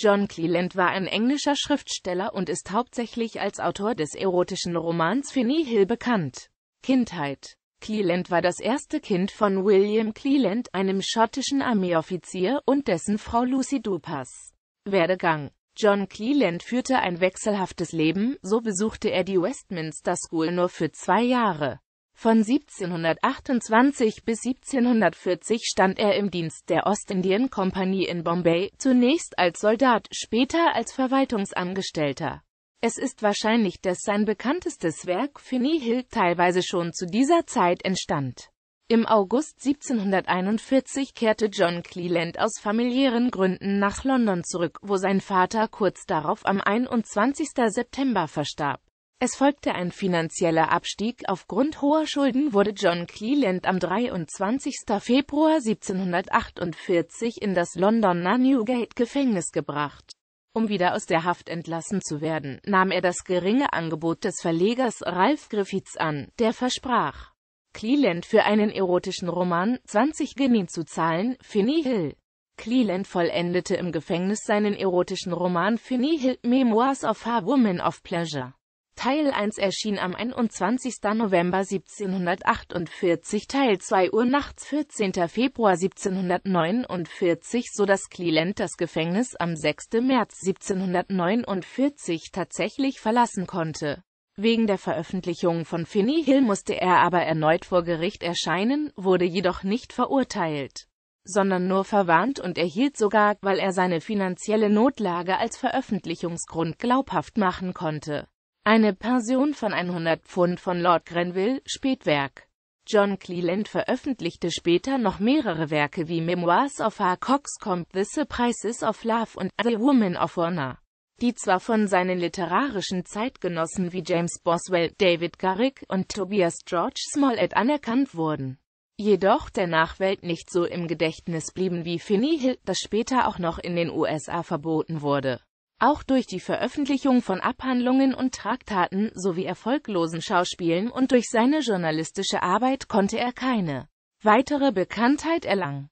John Cleland war ein englischer Schriftsteller und ist hauptsächlich als Autor des erotischen Romans Finney Hill bekannt. Kindheit Cleland war das erste Kind von William Cleland, einem schottischen Armeeoffizier, und dessen Frau Lucy Dupas. Werdegang John Cleland führte ein wechselhaftes Leben, so besuchte er die Westminster School nur für zwei Jahre. Von 1728 bis 1740 stand er im Dienst der Ostindien-Kompanie in Bombay, zunächst als Soldat, später als Verwaltungsangestellter. Es ist wahrscheinlich, dass sein bekanntestes Werk Finney Hill teilweise schon zu dieser Zeit entstand. Im August 1741 kehrte John Cleland aus familiären Gründen nach London zurück, wo sein Vater kurz darauf am 21. September verstarb. Es folgte ein finanzieller Abstieg, aufgrund hoher Schulden wurde John Cleland am 23. Februar 1748 in das Londoner Newgate Gefängnis gebracht. Um wieder aus der Haft entlassen zu werden, nahm er das geringe Angebot des Verlegers Ralph Griffiths an, der versprach, Cleland für einen erotischen Roman 20 Guinea zu zahlen, Finney Hill. Cleland vollendete im Gefängnis seinen erotischen Roman Finney Hill Memoirs of a Woman of Pleasure. Teil 1 erschien am 21. November 1748, Teil 2 Uhr nachts 14. Februar 1749, so dass Cleland das Gefängnis am 6. März 1749 tatsächlich verlassen konnte. Wegen der Veröffentlichung von Finney Hill musste er aber erneut vor Gericht erscheinen, wurde jedoch nicht verurteilt sondern nur verwarnt und erhielt sogar, weil er seine finanzielle Notlage als Veröffentlichungsgrund glaubhaft machen konnte eine Pension von 100 Pfund von Lord Grenville, Spätwerk. John Cleland veröffentlichte später noch mehrere Werke wie Memoirs of Cox Comp, The Surprises of Love und The Woman of Honor, die zwar von seinen literarischen Zeitgenossen wie James Boswell, David Garrick und Tobias George Smollett anerkannt wurden, jedoch der Nachwelt nicht so im Gedächtnis blieben wie Finney Hill, das später auch noch in den USA verboten wurde. Auch durch die Veröffentlichung von Abhandlungen und Traktaten sowie erfolglosen Schauspielen und durch seine journalistische Arbeit konnte er keine weitere Bekanntheit erlangen